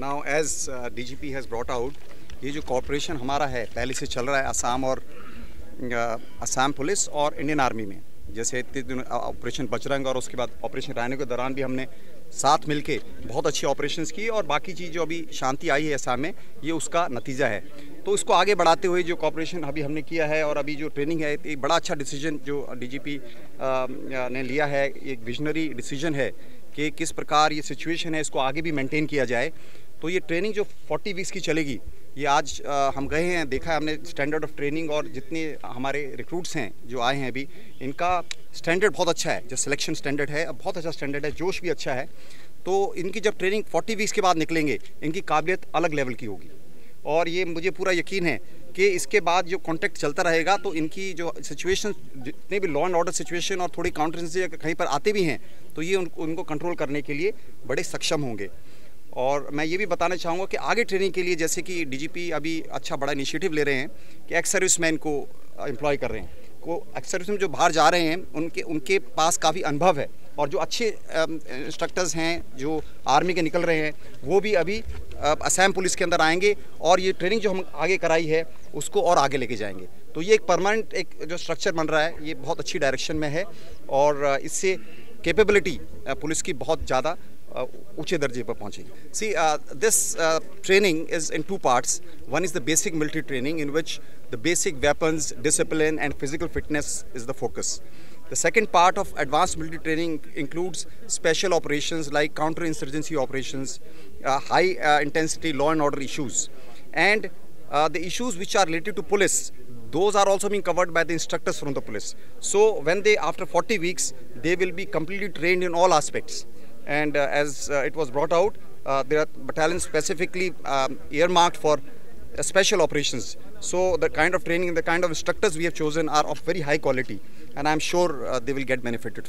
Now as DGP has brought out ये जो corporation हमारा है पहले से चल रहा है असम और असम uh, पुलिस और इंडियन आर्मी में जैसे इतने दिन ऑपरेशन uh, बजरंग और उसके बाद ऑपरेशन रहने के दौरान भी हमने साथ मिलके बहुत अच्छी ऑपरेशन की और बाकी चीज़ जो अभी शांति आई है असम में ये उसका नतीजा है तो इसको आगे बढ़ाते हुए जो कॉपरेशन अभी हमने किया है और अभी जो ट्रेनिंग है ये बड़ा अच्छा डिसीजन जो डीजीपी uh, ने लिया है एक विजनरी डिसीजन है कि किस प्रकार ये सिचुएशन है इसको आगे भी मेंटेन किया जाए तो ये ट्रेनिंग जो 40 वीक्स की चलेगी ये आज आ, हम गए हैं देखा है हमने स्टैंडर्ड ऑफ ट्रेनिंग और जितने हमारे रिक्रूट्स हैं जो आए हैं अभी इनका स्टैंडर्ड बहुत अच्छा है जो सिलेक्शन स्टैंडर्ड है अब बहुत अच्छा स्टैंडर्ड है जोश भी अच्छा है तो इनकी जब ट्रेनिंग 40 वीक्स के बाद निकलेंगे इनकी काबिलियत अलग लेवल की होगी और ये मुझे पूरा यकीन है कि इसके बाद जो कॉन्टैक्ट चलता रहेगा तो इनकी जो सिचुएशन जितने भी लॉ एंड ऑर्डर सिचुएशन और थोड़ी काउंटर कहीं पर आते भी हैं तो ये उन, उनको कंट्रोल करने के लिए बड़े सक्षम होंगे और मैं ये भी बताना चाहूँगा कि आगे ट्रेनिंग के लिए जैसे कि डीजीपी अभी अच्छा बड़ा इनिशिएटिव ले रहे हैं कि एक्स सर्विस को एम्प्लॉय कर रहे हैं को एक्स सर्विस में जो बाहर जा रहे हैं उनके उनके पास काफ़ी अनुभव है और जो अच्छे इंस्ट्रक्टर्स हैं जो आर्मी के निकल रहे हैं वो भी अभी असम पुलिस के अंदर आएंगे और ये ट्रेनिंग जो हम आगे कराई है उसको और आगे लेके जाएंगे तो ये एक परमानेंट एक जो स्ट्रक्चर बन रहा है ये बहुत अच्छी डायरेक्शन में है और इससे कैपेबिलिटी पुलिस की बहुत ज़्यादा ऊंचे दर्जे पर पहुँचेगी see this training is in two parts one is the basic military training in which the basic weapons discipline and physical fitness is the focus The second part of advanced military training includes special operations like counterinsurgency operations, uh, high uh, intensity law and order issues, and uh, the issues which are related to police. Those are also being covered by the instructors from the police. So when they, after 40 weeks, they will be completely trained in all aspects. And uh, as uh, it was brought out, uh, there are battalions specifically um, earmarked for uh, special operations. So the kind of training, the kind of instructors we have chosen are of very high quality and I'm sure uh, they will get benefited.